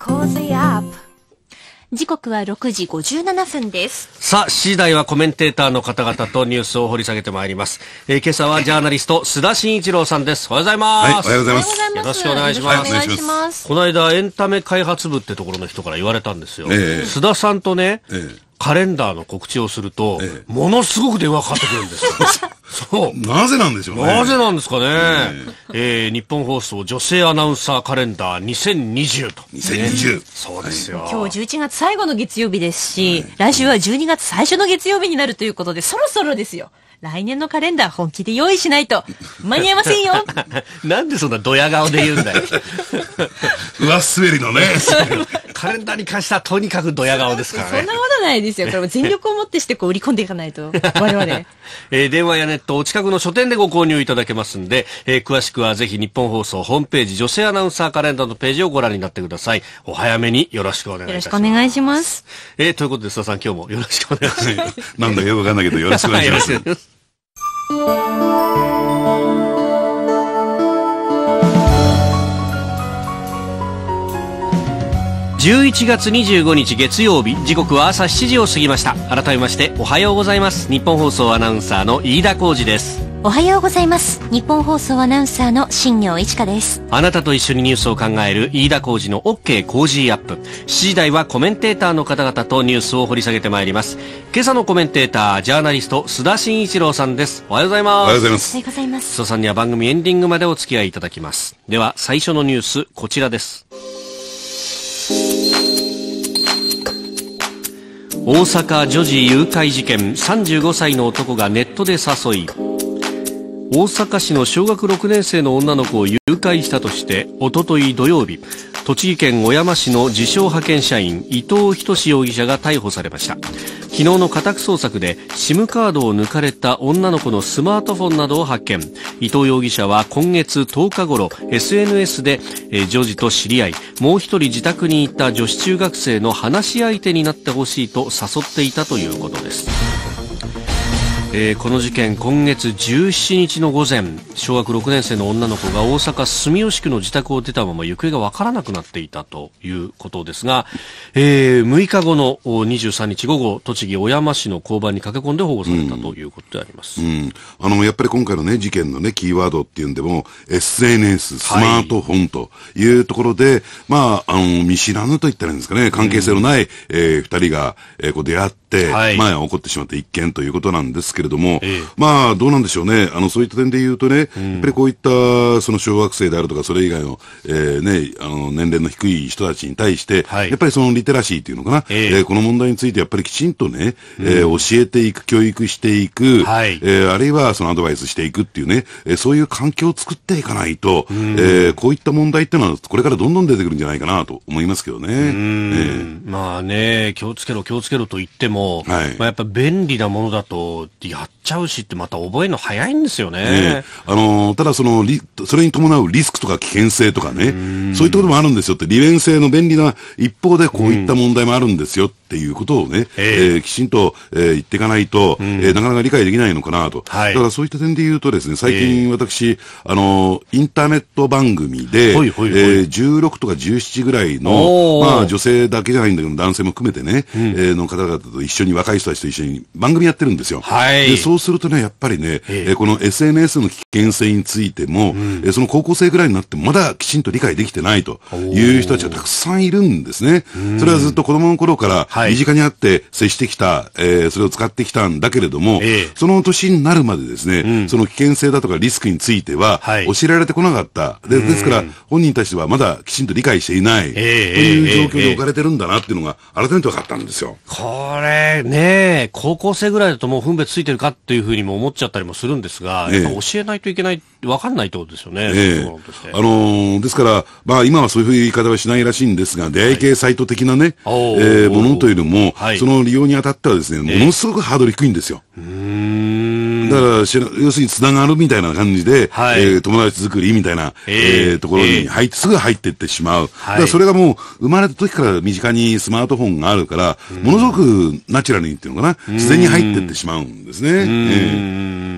Cozy Up 時刻は6時57分です。さあ、次第はコメンテーターの方々とニュースを掘り下げてまいります。えー、今朝はジャーナリスト、須田慎一郎さんです。おはようございます。はい、おはようございます。よろしくお願いします。いしますこの間、エンタメ開発部ってところの人から言われたんですよ。えー、須田さんとね、えー、カレンダーの告知をすると、ものすごく電話かかってくるんですよ。そう。なぜなんでしょうね。なぜなんですかね。えー、えー、日本放送女性アナウンサーカレンダー2020と。2020。ね、そうですよ。今日11月最後の月曜日ですし、はい、来週は12月最初の月曜日になるということで、そろそろですよ。来年のカレンダー本気で用意しないと、間に合いませんよなんでそんなドヤ顔で言うんだよ。上滑りのね。カレンダーに関してはとにかくドヤ顔ですからね。そんなことないですよ。これも全力をもってしてこう売り込んでいかないと、我々。えー、電話やネット、お近くの書店でご購入いただけますんで、えー、詳しくはぜひ日本放送ホームページ女性アナウンサーカレンダーのページをご覧になってください。お早めによろしくお願いします。よろしくお願いします。えー、ということで、須田さん今日もよろしくお願いします。なんだよくわかんないけどよろしくお願いします。11月25日月曜日時刻は朝7時を過ぎました改めましておはようございます日本放送アナウンサーの飯田浩二ですおはようございます日本放送アナウンサーの新業一華ですあなたと一緒にニュースを考える飯田浩二の OK 工事アップ7時台はコメンテーターの方々とニュースを掘り下げてまいります今朝のコメンテータージャーナリスト須田慎一郎さんですおはようございますおはようございますおはようございます須田さんには番組エンディングまでお付き合いいただきますでは最初のニュースこちらです大阪女児誘拐事件35歳の男がネットで誘い大阪市の小学6年生の女の子を誘拐したとしておととい土曜日栃木県小山市の自称派遣社員伊藤仁容疑者が逮捕されました昨日の家宅捜索で SIM カードを抜かれた女の子のスマートフォンなどを発見伊藤容疑者は今月10日頃 SNS で、女児と知り合いもう一人自宅にいた女子中学生の話し相手になってほしいと誘っていたということですえー、この事件今月17日の午前小学6年生の女の子が大阪住吉区の自宅を出たまま行方が分からなくなっていたということですが、えー、6日後の23日午後栃木小山市の交番に駆け込んで保護されたということであります、うんうん、あのやっぱり今回の、ね、事件の、ね、キーワードっていうんでも SNS スマートフォンというところで、はい、まあ、あの見知らぬと言ったらいいんですかね関係性のない、うん、えー、2人が、えー、こう出会って、はい、まあ、起こってしまった一件ということなんですけれども、ええ、まあ、どうなんでしょうね。あの、そういった点で言うとね、うん、やっぱりこういった、その小学生であるとか、それ以外の、えー、ね、あの、年齢の低い人たちに対して、はい、やっぱりそのリテラシーっていうのかな、ええー、この問題についてやっぱりきちんとね、うん、えー、教えていく、教育していく、はい、えー、あるいはそのアドバイスしていくっていうね、えー、そういう環境を作っていかないと、うん、えー、こういった問題っていうのは、これからどんどん出てくるんじゃないかなと思いますけどね。えー、まあね、気をつけろ、気をつけろと言っても、も、はい、まあ、やっぱ便利なものだと、やっちゃうしって、また覚えるの早いんですよね。ねあのー、ただそのそれに伴うリスクとか危険性とかね、そういったこともあるんですよって、利便性の便利な一方で、こういった問題もあるんですよっていうことをね、ええー、きちんと、えー、言っていかないと、えー、なかなか理解できないのかなと。はい、だからそういった点で言うとですね、最近私、あのインターネット番組で、いえ16とか17ぐらいの、まあ女性だけじゃないんだけど、男性も含めてね、うん、えの方々と一一緒に若い人たちと一緒に番組やってるんですよ。はい。で、そうするとね、やっぱりね、えー、この SNS の危険性についても、うん、えその高校生ぐらいになってもまだきちんと理解できてないという人たちがたくさんいるんですね。それはずっと子供の頃から身近にあって接してきた、はい、えー、それを使ってきたんだけれども、えー、その年になるまでですね、うん、その危険性だとかリスクについては、はい、教えられてこなかった。でですから、本人たちはまだきちんと理解していない、という状況に置かれてるんだなっていうのが改めて分かったんですよ。これねえ、高校生ぐらいだともう分別ついてるかっていうふうにも思っちゃったりもするんですが、ええ、教えないといけない、分かんないってことですよね、ええ、あのー、ですから、まあ、今はそういう言い方はしないらしいんですが、出会い系サイト的なね、はい、えー、ものというのも、はい、その利用にあたってはですね、ものすごくハードル低いんですよ。えうんだから、要するにつながるみたいな感じで、はい、えー、友達作りみたいな、えー、えー、ところに入って、すぐ入っていってしまう。はい、だからそれがもう、生まれた時から身近にスマートフォンがあるから、うん、ものすごくナチュラルにっていうのかな、自然に入っていってしまうんですね。え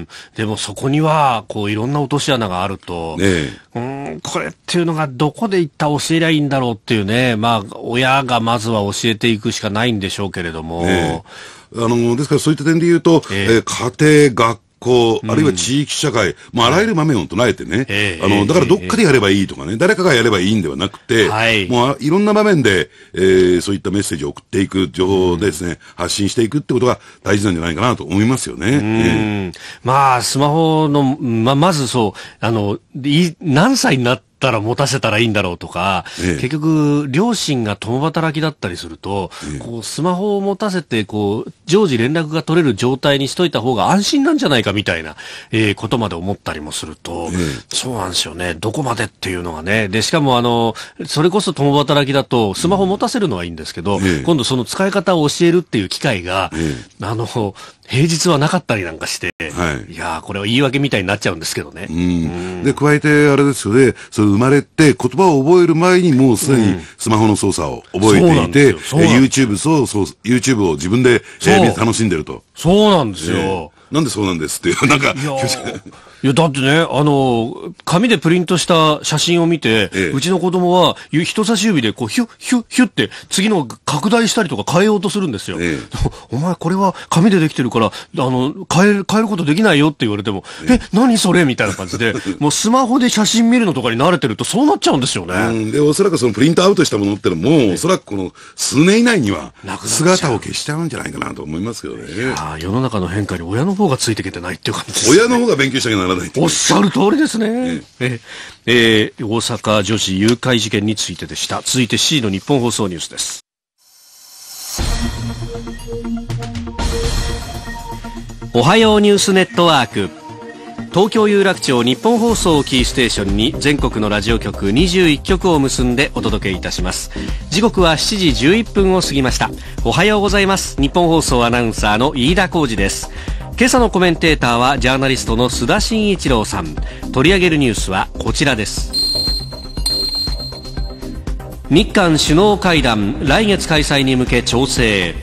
ー、でもそこには、こう、いろんな落とし穴があると、えー、これっていうのがどこで一た教えりゃいいんだろうっていうね、まあ、親がまずは教えていくしかないんでしょうけれども、えーあの、ですからそういった点で言うと、ええ家庭、学校、あるいは地域社会、うん、あ、あらゆる場面を唱えてね、あの、だからどっかでやればいいとかね、えー、誰かがやればいいんではなくて、はい、もういろんな場面で、えー、そういったメッセージを送っていく、情報をですね、うん、発信していくってことが大事なんじゃないかなと思いますよね。うんえー、まあ、スマホの、ま、まずそう、あの、い何歳になって、たら持たせたらいいんだろうとか、ええ、結局、両親が共働きだったりすると、え、こうスマホを持たせてこう、常時連絡が取れる状態にしといた方が安心なんじゃないかみたいな、えー、ことまで思ったりもすると、そうなんですよね、どこまでっていうのがね、でしかもあの、それこそ共働きだと、スマホ持たせるのはいいんですけど、今度、その使い方を教えるっていう機会が、あの平日はなかったりなんかして、はい、いやこれは言い訳みたいになっちゃうんですけどね。うん、で、加えて、あれですよね、それ生まれて、言葉を覚える前に、もうすでにスマホの操作を覚えていて、うん、YouTube, そうそう YouTube を自分で、えー、楽しんでると。そうなんですよ。なんでそうなんですっていう、なんか、いや、だってね、あの、紙でプリントした写真を見て、ええ、うちの子供は、人差し指でこう、ヒュッヒュッヒュッって、次の拡大したりとか変えようとするんですよ。え、お前、これは紙でできてるから、あの、変える、変えることできないよって言われても、え、何それみたいな感じで、もうスマホで写真見るのとかに慣れてると、そうなっちゃうんですよね。うん、で、おそらくそのプリントアウトしたものってのも、おそらくこの数年以内には、姿を消しちゃうんじゃないかなと思いますけどね。いや世の中の変化に親の方がついていけてないっていう感じです、ね、親の方が勉強したけどならないおっしゃる通りですね。ええー、大阪女児誘拐事件についてでした。続いて C の日本放送ニュースです。おはようニュースネットワーク。東京有楽町日本放送キーステーションに全国のラジオ局21局を結んでお届けいたします。時刻は7時11分を過ぎました。おはようございます。日本放送アナウンサーの飯田浩二です。今朝のコメンテーターはジャーナリストの須田慎一郎さん取り上げるニュースはこちらです日韓首脳会談来月開催に向け調整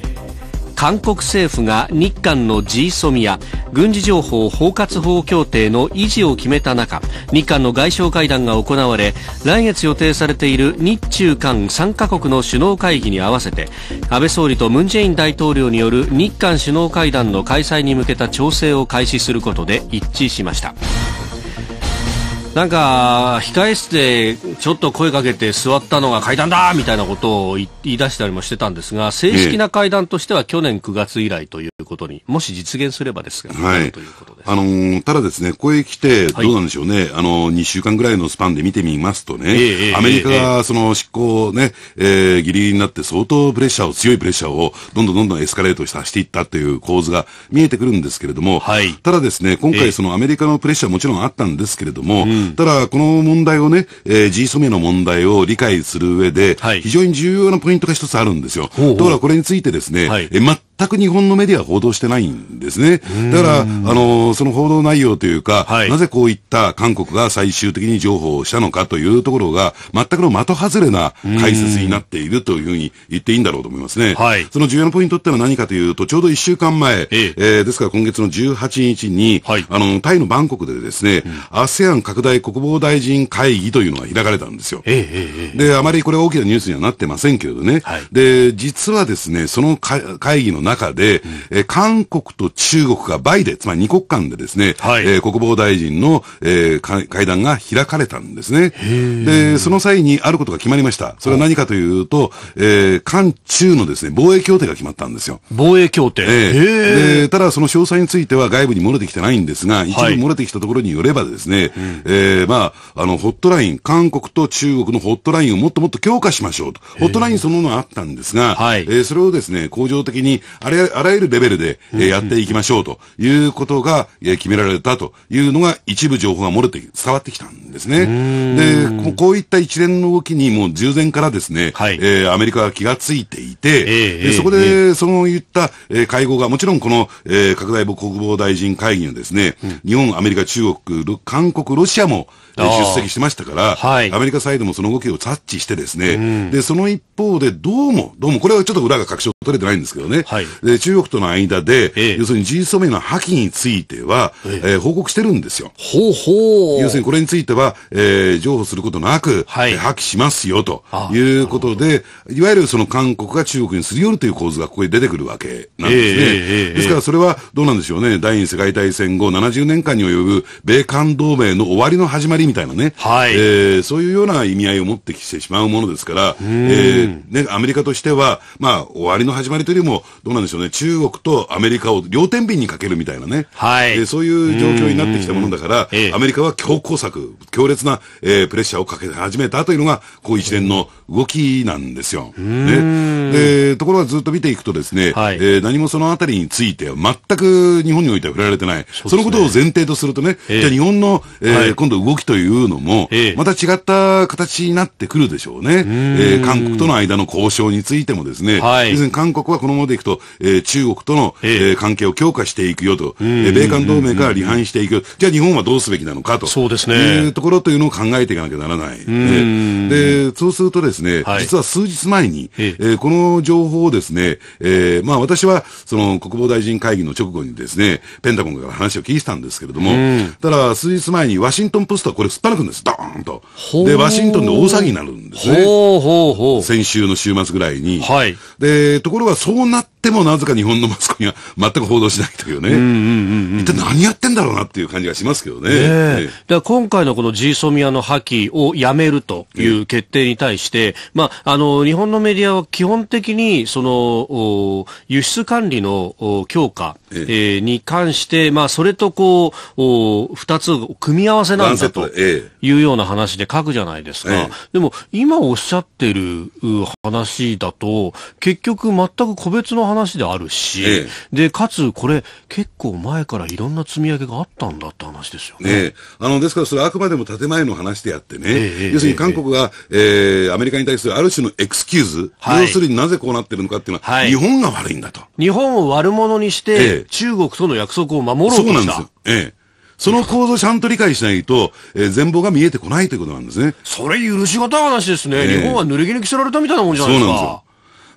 韓国政府が日韓の GSOM a 軍事情報包括法協定の維持を決めた中日韓の外相会談が行われ来月予定されている日中韓3カ国の首脳会議に合わせて安倍総理とムン・ジェイン大統領による日韓首脳会談の開催に向けた調整を開始することで一致しました。なんか、控え室でちょっと声かけて座ったのが階段だみたいなことを言い出したりもしてたんですが、正式な階段としては去年9月以来ということに、もし実現すればですが、はい、ということです。あのー、ただですね、ここへ来て、どうなんでしょうね、はい、あのー、2週間ぐらいのスパンで見てみますとね、えー、アメリカがその執行ね、えー、ギリギリになって相当プレッシャーを、強いプレッシャーをどんどんどんどんエスカレートさしていったという構図が見えてくるんですけれども、はい、ただですね、今回そのアメリカのプレッシャーもちろんあったんですけれども、えーただ、この問題をね、えー、G ソメの問題を理解する上で、はい、非常に重要なポイントが一つあるんですよ。ほうほうここれについてですね、はい、え全全く日本のメディア報道してないんですね。だから、あの、その報道内容というか、はい、なぜこういった韓国が最終的に譲歩をしたのかというところが、全くの的外れな解説になっているというふうに言っていいんだろうと思いますね。はい、その重要なポイントってのは何かというと、ちょうど1週間前、えええー、ですから今月の18日に、はい、あの、タイのバンコクでですね、ASEAN、うん、拡大国防大臣会議というのが開かれたんですよ。ええ、で、あまりこれ大きなニュースにはなってませんけれどね。はい、で、実はですね、その会議の中で、え韓国と中国がバ倍で、つまり二国間でですね、はい、えー、国防大臣の、えー、会談が開かれたんですね。で、その際にあることが決まりました。それは何かというと、えー、韓中のですね、防衛協定が決まったんですよ。防衛協定、えー、でただその詳細については外部に漏れてきてないんですが、一部漏れてきたところによればですね、うん、えー、まあ、あの、ホットライン、韓国と中国のホットラインをもっともっと強化しましょうと。ホットラインそのものあったんですが、はい、えー、それをですね、恒常的にあれ、あらゆるレベルで、えやっていきましょうということが、え決められたというのが一部情報が漏れて、伝わってきたんですね。でこ、ういった一連の動きにもう従前からですね、はい、えー、アメリカが気がついていて、えー、でそこで、その言った、え会合が、もちろんこの、えー、拡大国防大臣会議のですね、うん、日本、アメリカ、中国、韓国、ロシアも、出席してましたから、はい、アメリカサイドもその動きを察知してですね、うん、で、その一方でどうも、どうも、これはちょっと裏が確証取れてないんですけどね、はい、で中国との間で、ええ、要するに人実証の破棄については、ええ報告してるんですよ。ほうほう要するにこれについては、えー、譲歩することなく、はい、破棄しますよということで、いわゆるその韓国が中国にすり寄るという構図がここで出てくるわけなんですね。えー、ですからそれはどうなんでしょうね、第二次世界大戦後70年間に及ぶ米韓同盟の終わりの始まりみたいなね、はいえー、そういうような意味合いを持ってきてしまうものですから、えーね、アメリカとしては、まあ、終わりの始まりというよりも、どうなんでしょうね、中国とアメリカを両天秤にかけるみたいなね、はい、でそういう状況になってきたものだから、ええ、アメリカは強硬策、強烈な、えー、プレッシャーをかけ始めたというのが、こう一連の動きなんですよ。ね、でところがずっと見ていくとですね、はい、えー、何もそのあたりについては全く日本においては触れられてない、そ、ね,、のことを前提とするとね、え、じゃあ日本の、えー、はい、今度動きというのも、また違った形になってくるでしょうね。うえー、韓国との間の交渉についてもですね、はい、以前韓国はこのままでいくと、えー、中国との、えー、関係を強化していくよと、えー、米韓同盟から離反していくよ、じゃあ日本はどうすべきなのかとそうですねいうところというのを考えていかなきゃならない。で、そうするとですね、実は数日前に、えー、この情報をですね、えー、まあ私は、その国防大臣会議の直後にですね、ペンタゴンから話を聞いてたんですけれども、ただ数日前にワシントンポストはこれすっぱらくんです、ドーンと。で、ワシントンで大騒ぎになるんですね。ほうほうほう先週の週末ぐらいに。はい。で、ところがそうなってもなぜか日本のマスコミは 全く報道しないというね。うんうんうん、一体何やってんだろうなっていう感じがしますけどね。ねえ今回のこのジーソミアの破棄をやめるという決定に対して、まあ、あの、日本のメディアは基本的に、その、輸出管理の強化、えに関して、まあ、それとこう、二つ組み合わせなんだというような話で書くじゃないですか。でも、今おっしゃってる話だと、結局、全く個別の話であるし、ええ、で、かつ、これ、結構前からいろんな積み上げがあったんだって話ですよね。え、あの、ですから、それはあくまでも建前の話であってね、要するに韓国が、ええアメリカに対するある種のエクスキューズ、はい、要するになぜこうなってるのかっていうのは、はい、日本が悪いんだと。日本を悪者にして、中国との約束を守ろうとした。そうなんですよ。ええその構造をちゃんと理解しないと、えー、全貌が見えてこないということなんですね。それ許し難い話ですね。えー、日本は濡れ衣着せられたみたいなもんじゃないですか。そうなんですよ。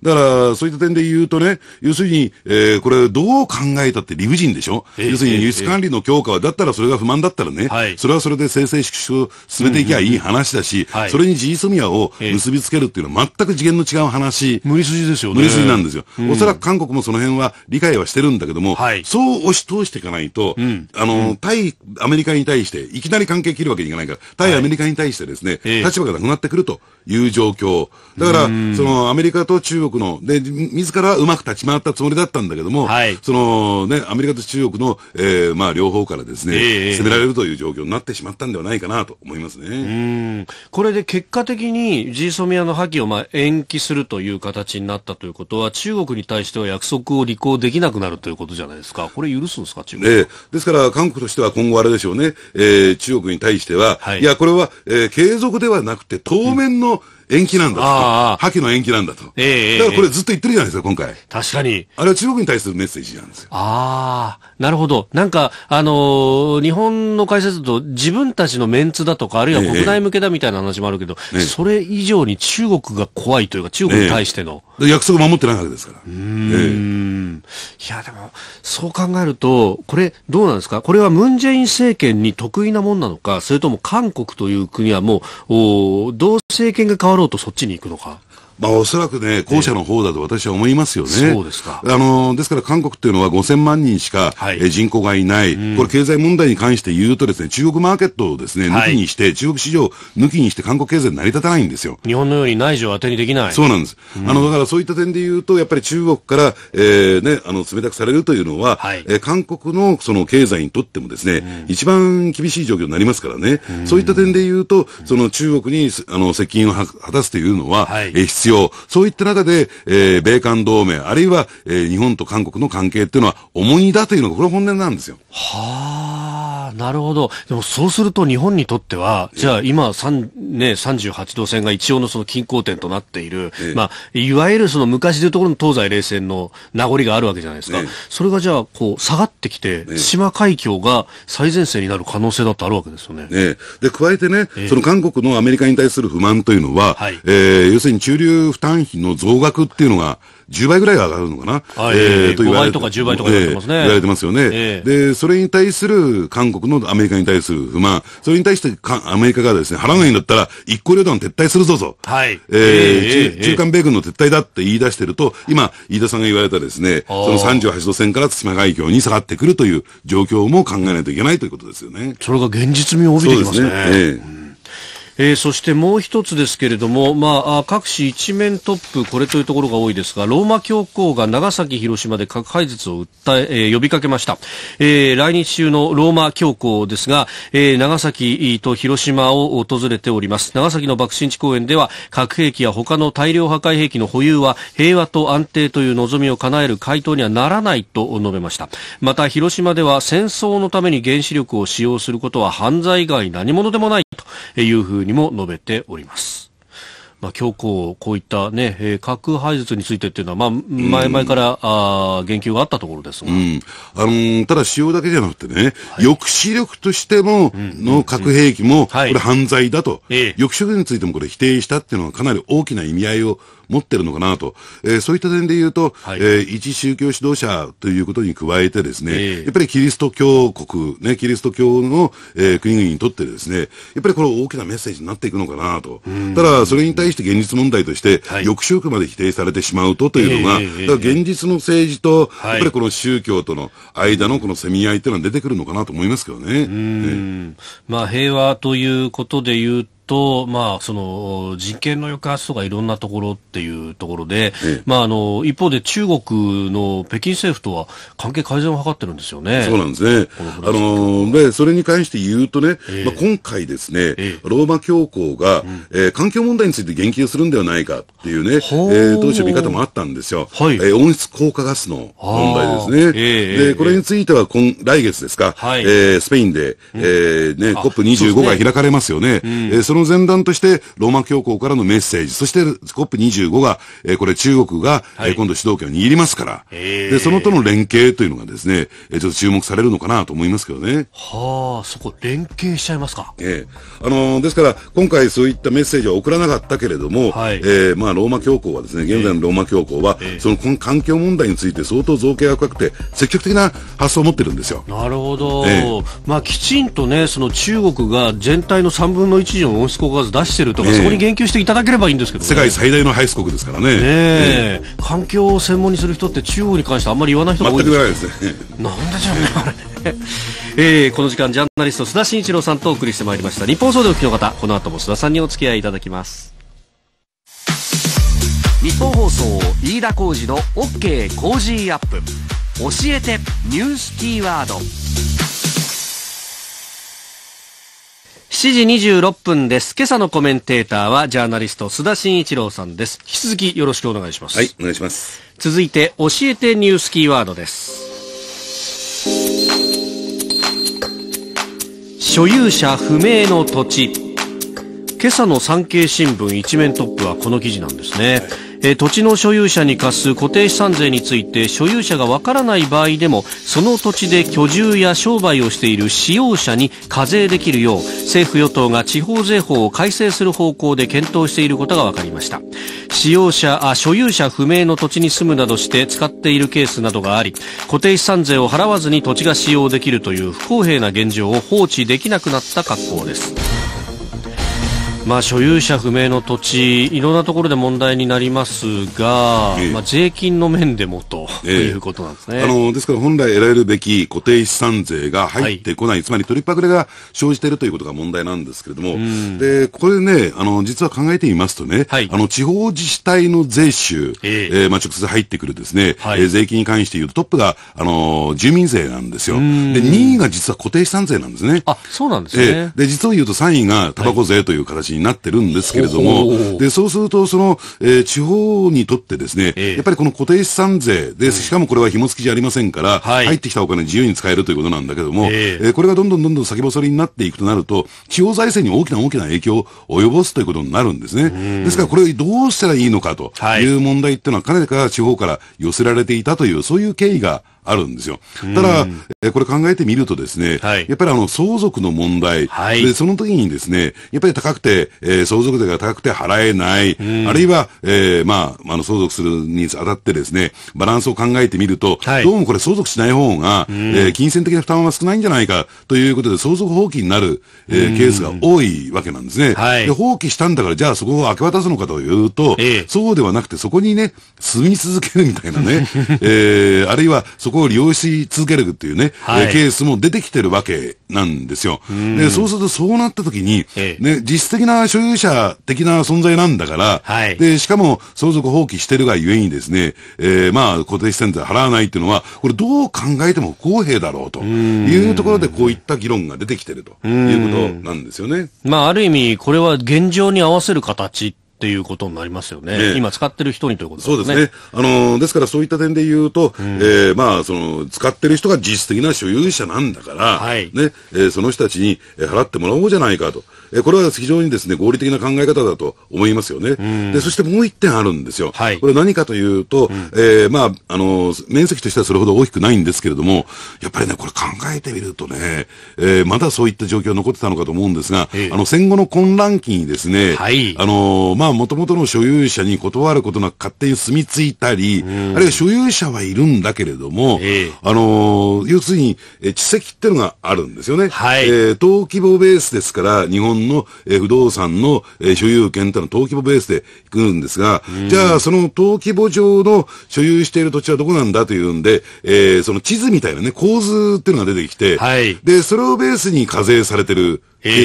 だから、そういった点で言うとね、要するに、えー、これ、どう考えたって理不尽でしょ、えー、要するに輸出管理の強化は、だったらそれが不満だったらね、はい、それはそれで正々縮小進めていきゃいい話だし、はい、それに g ーソミアを結びつけるっていうのは、全く次元の違う話、無理筋ですよね。無理筋なんですよ。うん、おそらく韓国もその辺は理解はしてるんだけども、はい、そう押し通していかないと、うん、あの、対アメリカに対して、いきなり関係切るわけにいかないから、対アメリカに対してですね、立場がなくなってくるという状況。だから、そのアメリカと中国の、で、自らはうまく立ち回ったつもりだったんだけども、はい、そのね、アメリカと中国の、えー、まあ両方からですね、えー、攻められるという状況になってしまったんではないかなと思いますね。これで結果的にジーソミアの破棄をまあ延期するという形になったということは、中国に対しては約束を履行できなくなるということじゃないですか。これ許すんですか、中国。えー、ですから、韓国としては今後あれでしょうね、えー、中国に対しては、はい、いや、これは、えー、継続ではなくて、当面の、うん、延期なんだと。ああ破棄の延期なんだと。ええだからこれずっと言ってるじゃないですか、今回。確かに。あれは中国に対するメッセージなんですよ。ああ、なるほど。なんか、あのー日本の解説だと自分たちのメンツだとか、あるいは国内向けだみたいな話もあるけど、ええそれ以上に中国が怖いというか、中国に対しての。約束守ってないわけですから。うえーんいや、でも、そう考えると、これ、どうなんですかこれはムン・ジェイン政権に得意なもんなのか、それとも韓国という国はもう、おーどう政権が変わるろうとそっちに行くのか。まあ、おそらくね、後者の方だと私は思いますよね。そうですか。あの、ですから韓国っていうのは5000万人しか、はい、人口がいない、うん、これ経済問題に関して言うとですね、中国マーケットをですね、抜きにして、はい、中国市場抜きにして韓国経済成り立たないんですよ。日本のように内需を当てにできない。そうなんです。うん、あの、だからそういった点で言うと、やっぱり中国から、えー、ね、あの、冷たくされるというのは、はい、えー、韓国のその経済にとってもですね、うん、一番厳しい状況になりますからね、そういった点で言うと、その中国にあの接近を果たすというのは、はい、えー要。そういった中で、えー、米韓同盟、あるいは、えー、日本と韓国の関係っていうのは重荷だというのが、これ本音なんですよ。はあ。なるほど。でもそうすると日本にとっては、じゃあ今3、ね、38度線が一応のその均衡点となっている、えまあ、いわゆるその昔でいうところの東西冷戦の名残があるわけじゃないですか。え、それがじゃあ、こう、下がってきて、対島海峡が最前線になる可能性だってあるわけですよね。で、加えてね、その韓国のアメリカに対する不満というのは、はい、えー、要するに中流負担費の増額っていうのが、10倍ぐらい上がるのかな、えー、えと言われて5倍とか10倍とか言われてますね。言われてますよね、で、それに対する韓国のアメリカに対する不満、それに対してかアメリカがですね、払わないんだったら、一個旅団撤退するぞぞ。はい。えー、中間米軍の撤退だって言い出してると、今、飯田さんが言われたですね、その38度線から対馬海峡に下がってくるという状況も考えないといけないということですよね。それが現実味を帯びてきますね。すねええー、そしてもう一つですけれども、まあ、各市一面トップ、これというところが多いですが、ローマ教皇が長崎、広島で核廃絶を訴え、えー、呼びかけました。えー、来日中のローマ教皇ですが、えー、長崎と広島を訪れております。長崎の爆心地公園では、核兵器や他の大量破壊兵器の保有は、平和と安定という望みを叶える回答にはならないと述べました。また、広島では戦争のために原子力を使用することは犯罪以外何者でもない。いうふうにも述べております。まあ、強行、こういったね、えー、核廃絶についてっていうのは、まあ、前々から、うん、あ言及があったところですが、うん、あのー、ただ使用だけじゃなくてね、はい、抑止力としても、の核兵器も、これ犯罪だと、抑止力についてもこれ否定したっていうのはかなり大きな意味合いを持ってるのかなと、えー、そういった点で言うと、はい、えー、一宗教指導者ということに加えてですね、えー、やっぱりキリスト教国、ね、キリスト教の、えー、国々にとってですね、やっぱりこれ大きなメッセージになっていくのかなと。ただ、それに対して現実問題として、翌週抑止力まで否定されてしまうとというのが、えー、だから現実の政治と、やっぱりこの宗教との間のこのせみ合いというのは出てくるのかなと思いますけどね。えー、まあ、平和ということで言うと、まあ、その人権の抑圧とかいろんなところっていうところで、ええ、まあ、あの一方で中国の北京政府とは関係改善を図ってるんですよね。そうなんですね。のあのでそれに関して言うとね、え、まあ、今回ですね、ローマ教皇が、うん、えー、環境問題について言及するんではないかっていうね、えー、当初見方もあったんですよ。はい、えー、温室効果ガスの問題ですね。でこれについては今来月ですか、はい、えー、スペインで、えー、ね、COP25 が開かれますよね。うん、えその前段として、ローマ教皇からのメッセージ、そして COP25 が、えー、これ中国が、はい、今度主導権を握りますから、で、そのとの連携というのがですね、えー、ちょっと注目されるのかなと思いますけどね。はあ、そこ連携しちゃいますか。ええー、あのー、ですから、今回そういったメッセージは送らなかったけれども、はい、えまあ、ローマ教皇はですね、現在のローマ教皇は、その環境問題について相当造形が深くて、積極的な発想を持ってるんですよ。なるほど。まあ、きちんとね、その中国が全体の3分の1以上を温室効果ガス出してるとか、そこに言及していただければいいんですけど、ね、世界最大の排出国ですからねね環境を専門にする人って中国に関してあんまり言わない人が多いです全く言わないですねなんでしょうねあれねえー、この時間ジャーナリスト須田慎一郎さんとお送りしてまいりました日本総でを聞きの方この後も須田さんにお付き合いいただきます日本放送飯田浩二の OK コージーアップ教えてニュースキーワード7時26分です。今朝のコメンテーターは、ジャーナリスト、須田慎一郎さんです。引き続きよろしくお願いします。はい、お願いします。続いて、教えてニュースキーワードです。所有者不明の土地。今朝の産経新聞一面トップはこの記事なんですね。はいえ土地の所有者に課す固定資産税について所有者がわからない場合でもその土地で居住や商売をしている使用者に課税できるよう政府与党が地方税法を改正する方向で検討していることが分かりました使用者あ所有者不明の土地に住むなどして使っているケースなどがあり固定資産税を払わずに土地が使用できるという不公平な現状を放置できなくなった格好ですまあ、所有者不明の土地、いろんなところで問題になりますが、ええ、まあ、税金の面でもと、え、いうことなんですねあのですから、本来得られるべき固定資産税が入ってこない、はい、つまり取りぱぐれが生じているということが問題なんですけれども、でこれねあの、実は考えてみますとね、はい、あの地方自治体の税収、ええー、まあ、直接入ってくるですね、はい、えー、税金に関していうと、トップがあの住民税なんですよ、で2位が実は固定資産税なんですね。あそうなんですね、えで実を言うと3位がタバコ税という形になってるんですけれども、で、そうすると、その、えー、地方にとってですね、えー、やっぱりこの固定資産税で、しかもこれは紐付きじゃありませんから、はい、入ってきたお金自由に使えるということなんだけども、えー、これがどんどんどんどん先細りになっていくとなると、地方財政に大きな大きな影響を及ぼすということになるんですね。ですから、これどうしたらいいのかという問題っていうのは、かねてから地方から寄せられていたという、そういう経緯があるんですよ。ただ、えこれ考えてみるとですね、はい、やっぱりあの、相続の問題、はい、で、その時にですね、やっぱり高くて、えー、相続税が高くて払えない、あるいは、えー、まあ、あの、相続するにあたってですね、バランスを考えてみると、はい、どうもこれ相続しない方が、えー、金銭的な負担は少ないんじゃないか、ということで、相続放棄になる、えー、ケースが多いわけなんですね。はい、で放棄したんだから、じゃあそこを明け渡すのかというと、えー、そうではなくて、そこにね、住み続けるみたいなね、えー、あるいは、そこを利用し続けるっていうね、はい、ケースも出てきてるわけなんですよ。で、そうするとそうなった時に、ええ、ね、実質的な所有者的な存在なんだから、はい、で、しかも相続放棄してるがゆえにですね、えー、まあ、固定資産税払わないっていうのは、これどう考えても不公平だろうというところで、こういった議論が出てきてるということなんですよね。まあ、ある意味、これは現状に合わせる形っていうことになりますよね。ね今使ってる人にということですね。そうですね。あのー、ですからそういった点で言うと、うん、えー、まあ、その、使ってる人が実質的な所有者なんだから、はい、ね、えー、その人たちに払ってもらおうじゃないかと。えこれは非常にですね、合理的な考え方だと思いますよね。で、そしてもう一点あるんですよ。はい、これ何かというと、うん、えー、まあ、あの、面積としてはそれほど大きくないんですけれども、やっぱりね、これ考えてみるとね、えー、まだそういった状況残ってたのかと思うんですが、えー、あの、戦後の混乱期にですね、はい、あの、まあ、元々の所有者に断ることなく勝手に住み着いたり、あるいは所有者はいるんだけれども、えー、あの、要するに、えー、地籍ってのがあるんですよね。はい、え登記簿ベースですから、日本の、えー、不動産の、えー、所有権っのは登記簿ベースで行くんですが、じゃあその登記簿上の所有している土地はどこなんだというんで、えー、その地図みたいなね、構図っていうのが出てきて、はい、で、それをベースに課税されてる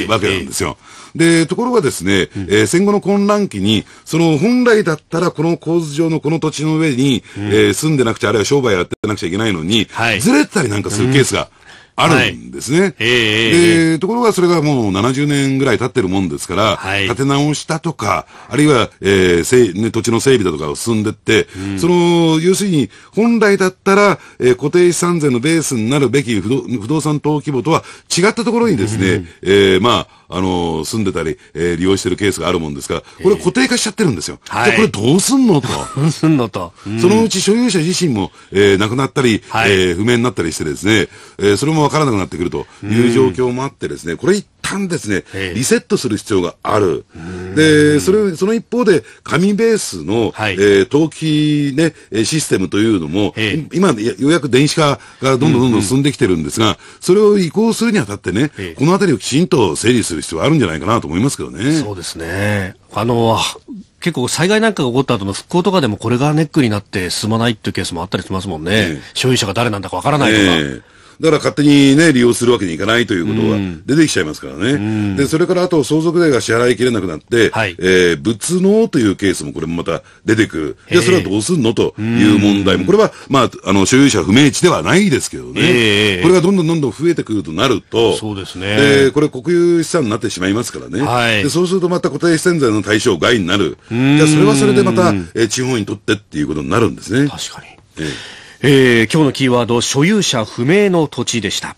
わけなんですよ。で、ところがですね、うん、えー、戦後の混乱期に、その本来だったらこの構図上のこの土地の上に、うん、えー、住んでなくちゃ、あるいは商売やってなくちゃいけないのに、はい、ずれてたりなんかするケースが、うんあるんですね。はい、で、ところがそれがもう70年ぐらい経ってるもんですから、はい、建て直したとか、あるいは、えーね、土地の整備だとかを進んでって、うん、その、要するに、本来だったら、えー、固定資産税のベースになるべき不動産等規模とは違ったところにですね、うん、えー、まあ、あの、住んでたり、えー、利用してるケースがあるもんですから、これ固定化しちゃってるんですよ。はい、これどうすんのと。どうすんのと。うん、そのうち所有者自身も、えー、亡くなったり、はい、えー、不明になったりしてですね、えー、それも分からなくなってくるという状況もあってですね、これ一旦ですね、リセットする必要がある。で、それ、その一方で、紙ベースの、はい、えー、投機ね、システムというのも、今、ようやく電子化がどんどんどんどん進んできてるんですが、うんうん、それを移行するにあたってね、このあたりをきちんと整理する必要があるんじゃないかなと思いますけどね。そうですね。あの、結構災害なんかが起こった後の復興とかでもこれがネックになって進まないっていうケースもあったりしますもんね。えー、所有者が誰なんだかわからないとか。えーだから勝手にね、利用するわけにいかないということが出てきちゃいますからね。うん、で、それからあと相続税が支払いきれなくなって、はい、えー、物納というケースもこれもまた出てくる。で、それはどうすんのという問題も、これは、まあ、あの、所有者不明地ではないですけどね。これがどんどんどんどん増えてくるとなると、そうですね。で、これ国有資産になってしまいますからね。はい、でそうするとまた固定資産税の対象外になる。じゃそれはそれでまた、えー、地方にとってっていうことになるんですね。確かに。えええー、今日のキーワード、所有者不明の土地でした。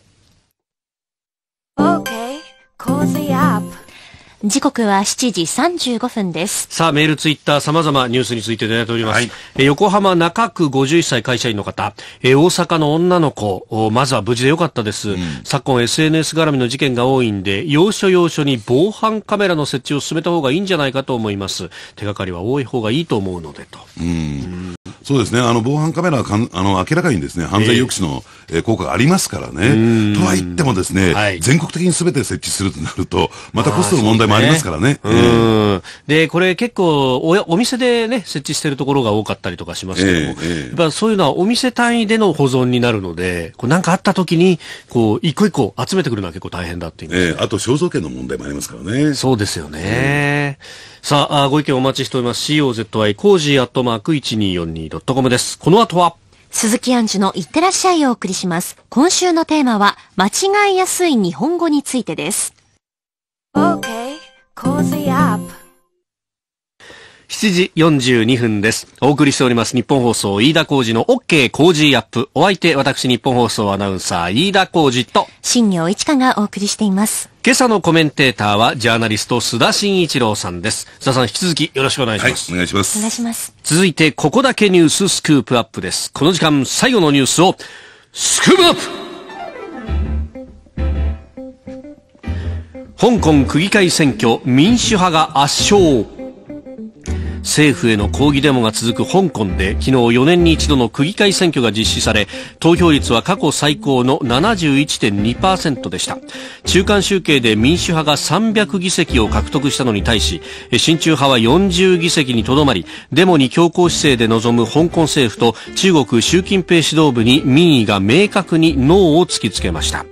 時刻は7時35分です。さあ、メール、ツイッター、様々ニュースについていただいております。はい、え横浜中区51歳会社員の方、え大阪の女の子、まずは無事でよかったです。うん、昨今 SNS 絡みの事件が多いんで、要所要所に防犯カメラの設置を進めた方がいいんじゃないかと思います。手がかりは多い方がいいと思うのでと。うんそうですね、あの防犯カメラはかんあの明らかにです、ね、犯罪抑止の、えー、効果がありますからね。とはいってもですね、はい、全国的にすべて設置するとなると、またコストの問題もありますからね。ねえー、でこれ、結構お、お店で、ね、設置しているところが多かったりとかしますけども、えー、やっそういうのはお店単位での保存になるので、こうなんかあったときにこう、一個一個集めてくるのは結構大変だっていう、ね、えー、あと肖像権の問題もありますからね。そうですよね。さあ、あ、ご意見お待ちしております。COZY コージーアットマーク 1242. ットコです。この後は、鈴木杏樹のいってらっしゃいをお送りします。今週のテーマは、間違いやすい日本語についてです。Okay, cozy up. 7時42分です。お送りしております日本放送飯田工事の OK 工事アップ。お相手、私日本放送アナウンサー飯田工事と、新庄一華がお送りしています。今朝のコメンテーターはジャーナリスト須田慎一郎さんです。須田さん引き続きよろしくお願いします。はい、お願いします。お願いします。続いて、ここだけニューススクープアップです。この時間最後のニュースを、スクープアップ香港区議会選挙民主派が圧勝政府への抗議デモが続く香港で昨日4年に一度の区議会選挙が実施され投票率は過去最高の71.2%でした中間集計で民主派が300議席を獲得したのに対し親中派は40議席にとどまりデモに強硬姿勢で臨む香港政府と中国習近平指導部に民意が明確にノーを突きつけました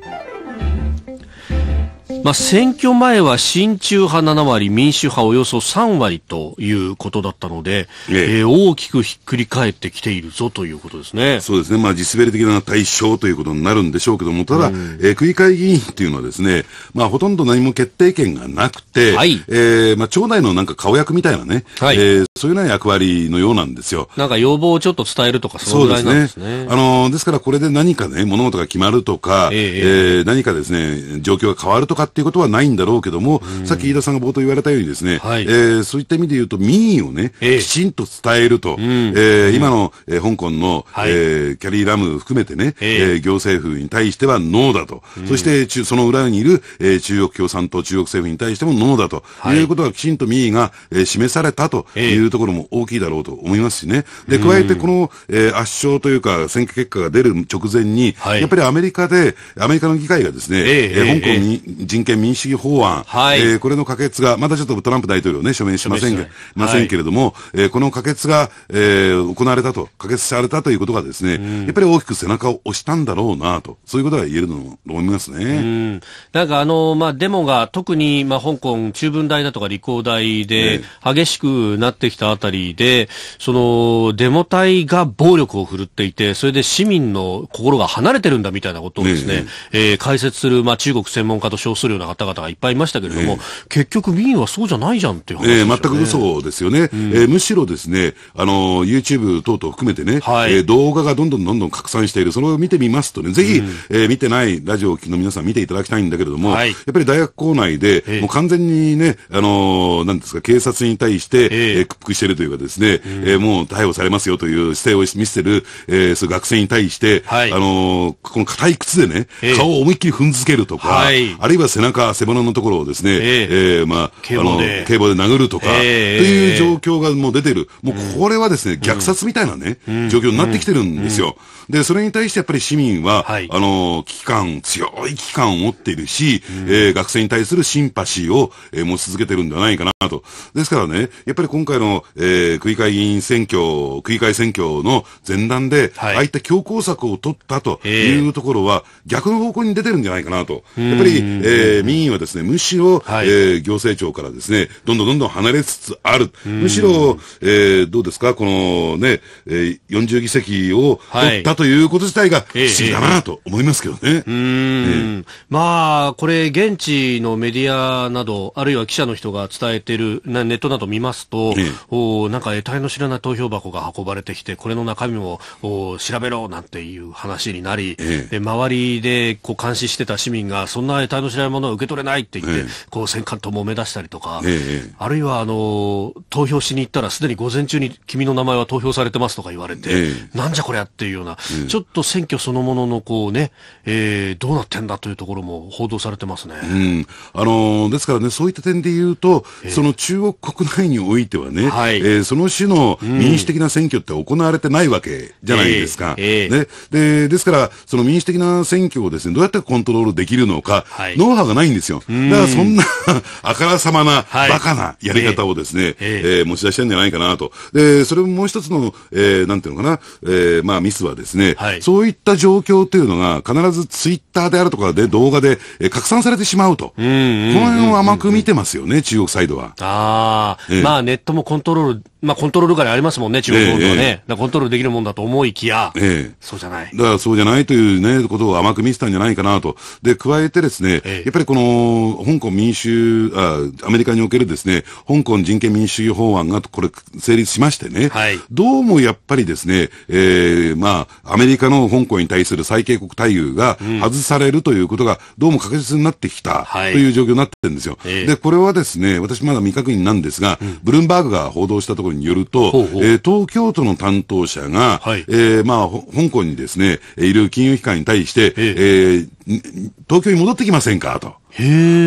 まあ、選挙前は親中派7割、民主派およそ3割ということだったので、ええー、大きくひっくり返ってきているぞということですね。そうですね。まあ、地滑り的な対象ということになるんでしょうけども、ただ、うん、えー、区議会議員っていうのはですね、まあ、ほとんど何も決定権がなくて、はい、えー、まあ、町内のなんか顔役みたいなね、はい、えー、そういうような役割のようなんですよ。なんか要望をちょっと伝えるとか、そうですね。ですねあのー、ですからこれで何かね、物事が決まるとか、えー、えー、何かですね、状況が変わるとかってっていうことはないんだろうけども、さっき飯田さんが冒頭言われたようにですね、はい、えー、そういった意味で言うと民意をね、えー、きちんと伝えると、えー、今の、えー、香港の、はい、えー、キャリー・ラム含めてね、えー、えー、行政府に対してはノーだと、そして中その裏にいる、えー、中国共産党、中国政府に対してもノーだと、はい、いうことがきちんと民意が、えー、示されたというところも大きいだろうと思いますしね。で、加えてこの、えー、圧勝というか選挙結果が出る直前に、はい、やっぱりアメリカで、アメリカの議会がですね、えー、えー、香港に人人権民主主義法案、はい、えー、これの可決が、まだちょっとトランプ大統領ね、署名しませんけませんけれども、はい、えー、この可決が、えー、行われたと、可決されたということがですね、うん、やっぱり大きく背中を押したんだろうなと、そういうことが言えると思いますね。うん、なんかあの、まあ、デモが特に、まあ、香港、中文大だとか理工大で、激しくなってきたあたりで、ね、その、デモ隊が暴力を振るっていて、それで市民の心が離れてるんだみたいなことをですね、ねえー、解説する、まあ、中国専門家と称するするような方々がいっぱいいましたけれども、えー、結局、民意はそうじゃないじゃんっていう話、ね、えー、全く嘘ですよね、うん、えー、むしろですねあの YouTube 等々含めてね、はい、えー、動画がどんどんどんどん拡散している、それを見てみますとね、ぜひ、うん、えー、見てないラジオの皆さん、見ていただきたいんだけれども、はい、やっぱり大学構内で、えー、もう完全にね、あのなんですか、警察に対して、ええ屈服しているというかですね、うん、えもう逮捕されますよという姿勢を見せてる、えー、そう学生に対して、はい、あのこの硬い靴でね、えー、顔を思いっきり踏んづけるとか、はい、あるいは背中、背骨のところをですね、えー、えー、まあ、あの、警棒で殴るとか、えー、いう状況がもう出てる。もうこれはですね、うん、虐殺みたいなね、うん、状況になってきてるんですよ。うん、で、それに対してやっぱり市民は、はい、あの、危機感、強い危機感を持っているし、うん、えー、学生に対するシンパシーを、えー、持ち続けてるんじゃないかなと。ですからね、やっぱり今回の、えー、区議会議員選挙、区議会選挙の前段で、はい、ああいった強硬策を取ったというところは、逆の方向に出てるんじゃないかなと。やっぱり、えーえー、民意はですね、むしろ、はい、えー、行政庁からですね、どんどんどんどん離れつつある。むしろ、えー、どうですか、このね、えー、40議席を取ったということ自体が不思議だなと思いますけどね。はい、えー、まあ、これ、現地のメディアなど、あるいは記者の人が伝えている、ネットなど見ますと、えー、おなんか得体の知らない投票箱が運ばれてきて、これの中身もお調べろなんていう話になり、えー、周りでこう監視してた市民が、そんな得体の知らないものは受け取れないって言って、えこう、戦艦と揉め出したりとか、え、あるいは、あの、投票しに行ったら、すでに午前中に君の名前は投票されてますとか言われて、なんじゃこりゃっていうような、ちょっと選挙そのものの、こうね、えー、どうなってんだというところも報道されてますね。うん。あのー、ですからね、そういった点で言うと、その中国国内においてはね、はい、えー、その種の民主的な選挙って行われてないわけじゃないですか。ね、で、ですから、その民主的な選挙をですね、どうやってコントロールできるのか、はい、ノウハウがないんですよ。だからそんな あからさまな、バカなやり方をですね、えええー、持ち出したんじゃないかなと。で、それももう一つの、えー、なんていうのかな、えー、まあミスはですね、はい、そういった状況というのが必ずツイッターであるとかで動画で、え拡散されてしまうと。うんこの辺を甘く見てますよね、中国サイドは。ああ、えー、まあネットもコントロールまあ、コントロール下にありますもんね、中国はね。えコントロールできるもんだと思いきや、ええ、そうじゃない。だからそうじゃないというね、ことを甘く見せたんじゃないかなと。で、加えてですね、えやっぱりこの、香港民主あ、アメリカにおけるですね、香港人権民主主義法案がこれ成立しましてね、はい、どうもやっぱりですね、えー、まあ、アメリカの香港に対する最恵国待遇が外されるということが、どうも確実になってきた、という状況になってるんですよ。で、これはですね、私まだ未確認なんですが、うん、ブルームバーグが報道したところ告によると、ほうほうえー、東京都の担当者が、はい、えー、まあ、香港にですね、いる金融機関に対して、えー、えー、東京に戻ってきませんかと。あ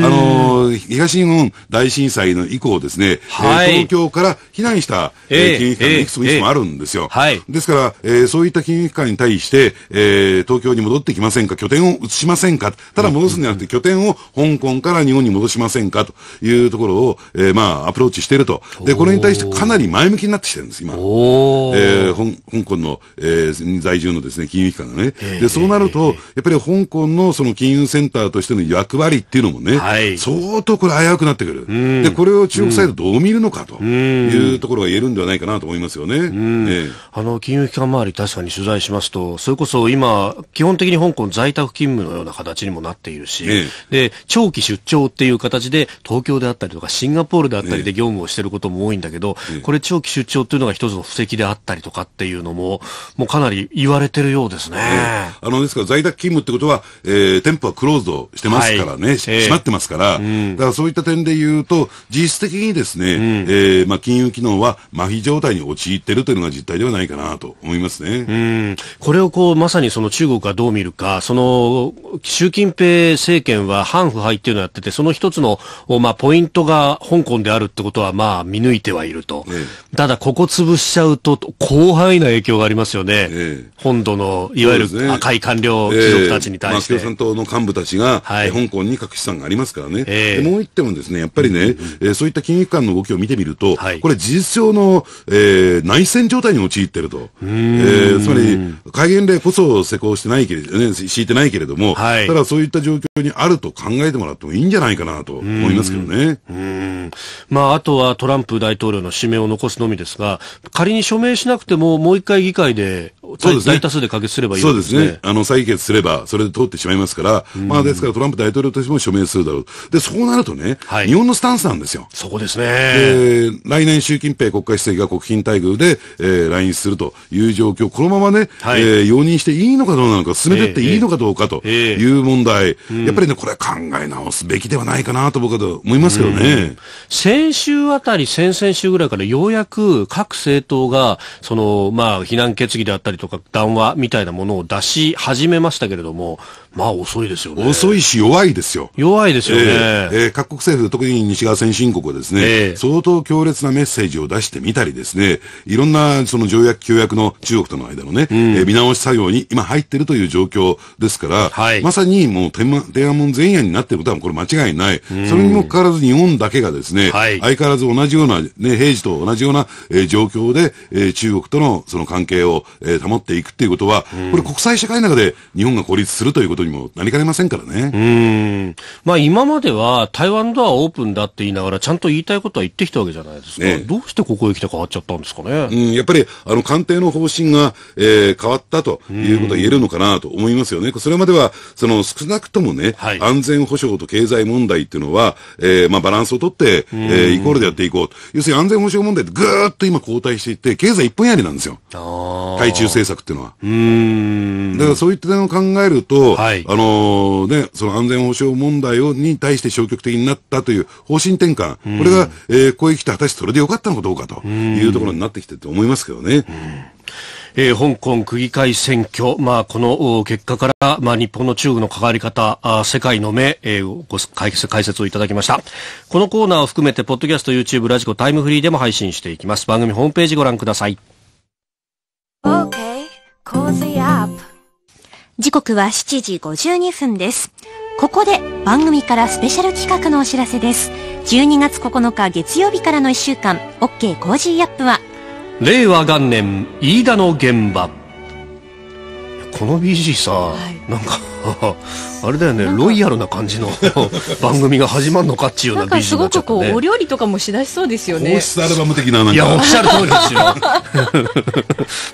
の、東日本大震災の以降ですね、はい、えー、東京から避難した、えー、金融機関がいくつもいくつもあるんですよ。ですから、えー、そういった金融機関に対して、えー、東京に戻ってきませんか、拠点を移しませんか、ただ戻すんじゃなくて、拠点を香港から日本に戻しませんかというところを、えー、まあ、アプローチしていると。で、これに対してかなり前向きになってきてるんです、今。えー、香港の、えー、在住のですね、金融機関がね。で、そうなると、やっぱり香港のその金融センターとしての役割っていういうのもね、はい、相当これ危うくなってくる、うん、で、これを中国サイドどう見るのかというところが言えるんではないかなと思いますよね。うんええ、あの、金融機関周り確かに取材しますと、それこそ今、基本的に香港在宅勤務のような形にもなっているし、え、で、長期出張っていう形で東京であったりとかシンガポールであったりで業務をしていることも多いんだけど、これ長期出張っていうのが一つの布石であったりとかっていうのも、もうかなり言われてるようですね。あの、ですから在宅勤務ってことは、えー、店舗はクローズドしてますからね、しっまってますから、えーうん、だからそういった点で言うと、実質的にですね、うん、えー、まあ、金融機能は麻痺状態に陥っているというのが実態ではないかなと思いますね。うん、これをこう、まさにその中国がどう見るか、その、習近平政権は反腐敗っていうのをやってて、その一つの、まあ、ポイントが香港であるってことは、まあ、見抜いてはいると。えただ、ここ潰しちゃうと、広範囲な影響がありますよね。え、本土の、いわゆる赤い官僚貴族たちに対して。まあ、共産党の幹部たちが、はい、香港に関資産がありますからね。えー、もう一点はですね、やっぱりね、うん、えー、そういった金融機関の動きを見てみると、はい、これ事実上の、えー、内戦状態に陥ってると。えー、つまり、戒厳令こそ施行してないけれど、ね、敷いてないけれども、はい、ただそういった状況にあると考えてもらってもいいんじゃないかなと思いますけどね。うんまあ、あとはトランプ大統領の指名を残すのみですが、仮に署名しなくても、もう一回議会でそうですね。大多数で可決すればいい、ね、そうですね。あの、採決すれば、それで通ってしまいますから、まあ、ですからトランプ大統領としても署名するだろう。で、そうなるとね、はい、日本のスタンスなんですよ。そこですね。来年習近平国家主席が国賓待遇で、えー、来日するという状況、このままね、はい、えー、容認していいのかどうなのか、進めていっていいのかどうかという問題、やっぱりね、これは考え直すべきではないかなと僕は思いますけどね。先週あたり、先々週ぐらいからようやく各政党が、その、まあ、非難決議であったりとか、談話みたいなものを出し始めましたけれども、まあ遅いですよね。遅いし弱いですよ。弱いですよね。えー、えー、各国政府、特に西側先進国はですね、えー、相当強烈なメッセージを出してみたりですね、いろんなその条約、協約の中国との間のね、うん、えー、見直し作業に今入ってるという状況ですから、はい、まさにもう天安門前夜になってることはこれ間違いない。うん、それにもかかわらず日本だけがですね、はい、相変わらず同じような、ね、平時と同じような、えー、状況で、えー、中国とのその関係を、えー、保っていくっていうことは、うん、これ国際社会の中で日本が孤立するということことにもなりかねませんからね。うん。まあ今までは台湾ドアオープンだって言いながらちゃんと言いたいことは言ってきたわけじゃないですか。ね、どうしてここへ来て変わっちゃったんですかね。うん、やっぱりあの官邸の方針が、えー、変わったということは言えるのかなと思いますよね。それまでは、その少なくともね、はい、安全保障と経済問題っていうのは、えー、まあバランスをとって、えー、イコールでやっていこう。要するに安全保障問題ってぐーっと今後退していって、経済一本やりなんですよ。対中政策っていうのは。うん。だからそういった点を考えると、はいい、あのー、ね、その安全保障問題をに対して消極的になったという方針転換、うん、これが、えー、ここへ来て果たしてそれでよかったのかどうかというところになってきてると思いますけどね。うんえー、香港区議会選挙、まあ、この結果から、まあ、日本の中国の関わり方、あ世界の目、えー、ご解説をいただきました。このコーナーを含めて、ポッドキャスト、YouTube、ラジコ、タイムフリーでも配信していきます。番組ホームページご覧ください。時刻は7時52分です。ここで番組からスペシャル企画のお知らせです。12月9日月曜日からの1週間、OK コージーアップは、令和元年飯田の現場。この BG さ、はい、なんか あれだよねロイヤルな感じの 番組が始まるのかっていうような美人になっちゃった、ね、すごくこうお料理とかもしだしそうですよね皇室アルバム的なないやおっしゃる通りですよ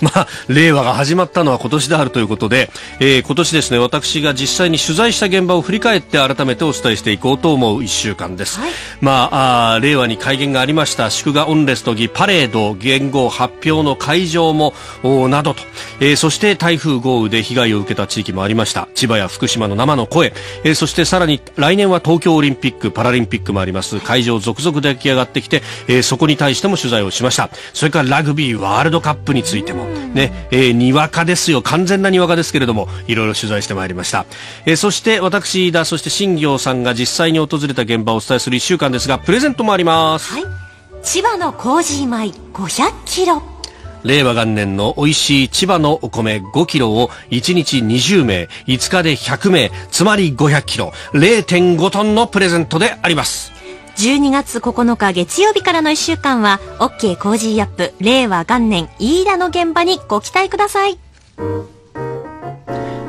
まあ令和が始まったのは今年であるということで、えー、今年ですね私が実際に取材した現場を振り返って改めてお伝えしていこうと思う1週間です、はい、まああ令和に改元がありました祝賀オンレスト儀パレード元号発表の会場もなどと、えー、そして台風豪雨で被害を受けた地域もありました千葉や福島の生の声、えー、そしてさらに来年は東京オリンピック・パラリンピックもあります会場続々出来上がってきて、えー、そこに対しても取材をしましたそれからラグビーワールドカップについてもね、えー、にわかですよ完全なにわかですけれどもいろいろ取材してまいりました、えー、そして私だそして新行さんが実際に訪れた現場をお伝えする1週間ですがプレゼントもあります、はい、千葉のコージー米500キロ令和元年の美味しい千葉のお米5キロを1日20名、5日で100名、つまり500キロ、0.5トンのプレゼントであります。12月9日月曜日からの1週間は、OK コージーアップ令和元年飯田の現場にご期待ください。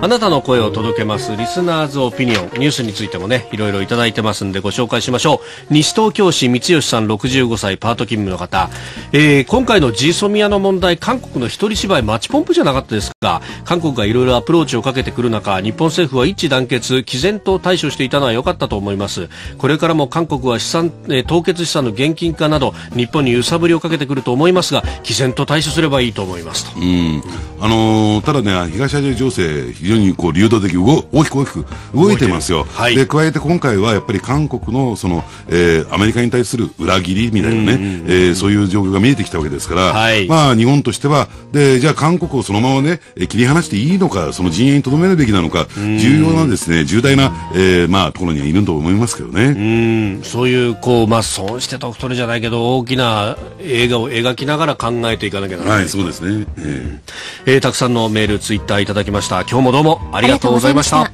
あなたの声を届けますリスナーズオピニオンニュースについてもねいろいろいただいてますんでご紹介しましょう西東京市三吉さん65歳パート勤務の方、えー、今回のジーソミアの問題韓国の一人芝居マッチポンプじゃなかったですが韓国がいろいろアプローチをかけてくる中日本政府は一致団結毅然と対処していたのは良かったと思いますこれからも韓国は資産、えー、凍結資産の現金化など日本に揺さぶりをかけてくると思いますが毅然と対処すればいいと思いますとうんあのー、ただね東アジア情勢非常にこう流動的動大きく大きく動いてますよ、はい、で加えて今回はやっぱり韓国のその、えー、アメリカに対する裏切りみたいなね、うんうん、えー、そういう状況が見えてきたわけですから、はい、まあ、日本としてはでじゃあ韓国をそのまま、ね、切り離していいのかその陣営にとどめるべきなのか、うん、重要なですね重大な、えーまあ、ところにはいると思いますけどね。うんそういうこう、まあ、損して得取れじゃないけど大きな映画を描きながら考えていかなきゃならない、はい、そうですね、えー、えー、たくさんのメールツイッターいただきました今日もどうもありがとうございました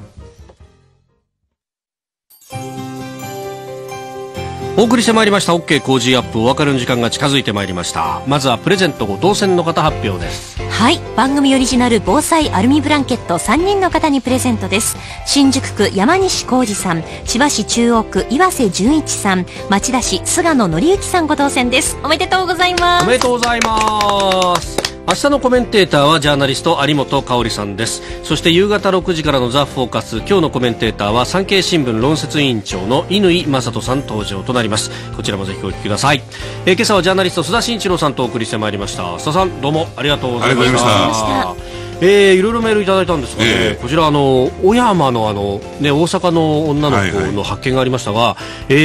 お送りしてまいりました OK 工事アップお別れの時間が近づいてまいりましたまずはプレゼントご当選の方発表ですはい番組オリジナル防災アルミブランケット3人の方にプレゼントです新宿区山西浩二さん千葉市中央区岩瀬淳一さん町田市菅野紀之さんご当選ですおめでとうございますおめでとうございます明日のコメンテーターはジャーナリスト有本香さんですそして夕方6時からの「ザ・フォーカス今日のコメンテーターは産経新聞論説委員長の乾正人さん登場となりますこちらもぜひお聞きください、えー、今朝はジャーナリスト須田慎一郎さんとお送りしてまいりました須田さんどうもありがとうございましたえー、いろいろメールいただいたんですがね、えー、こちらあの小山のあの、ね、大阪の女の子の発見がありましたが、はいはい、え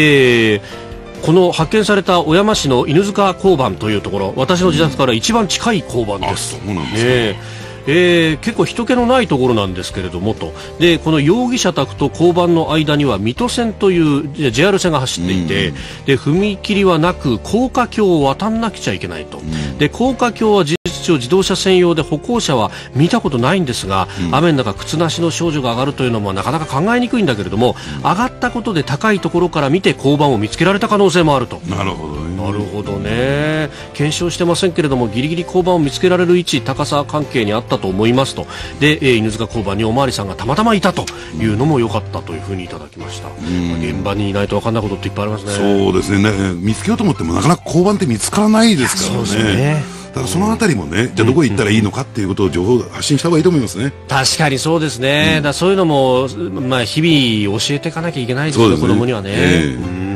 ーこの発見された小山市の犬塚交番というところ私の自宅から一番近い交番です、うん、そうなんですねえー、結構人気のないところなんですけれどもとでこの容疑者宅と交番の間には水戸線という JR 線が走っていて、うん、で踏切はなく高架橋を渡らなくちゃいけないと、うん、で高架橋は実上自動車専用で歩行者は見たことないんですが、うん、雨の中靴なしの少女が上がるというのもなかなか考えにくいんだけれども、上がったことで高いところから見て交番を見つけられた可能性もあるとなるほどねなるほどね検証してませんけれどもギリギリ交番を見つけられる位置高さ関係にあったと思いますとで、えー、犬塚交番にお巡りさんがたまたまいたというのも良かったというふうにいただきました、まあ、現場にいないと分かんないことっていっぱいありますねそうですねね見つけようと思ってもなかなか交番って見つからないですからね。そうですねだそのあたりもね、うん、じゃあどこ行ったらいいのかっていうことを情報発信した方がいいと思いますね。確かにそうですね。うん、だそういうのも、まあ日々教えていかなきゃいけないですけど、ね、子供にはね。えーうん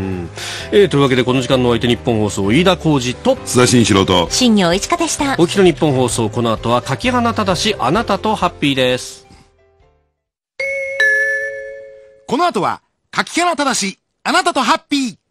えー、というわけでこの時間のお相手日本放送飯田浩二と須田慎一郎と新庄一華でした沖の日本放送この後は柿花正あなたとハッピーですこの後は柿花正あなたとハッピー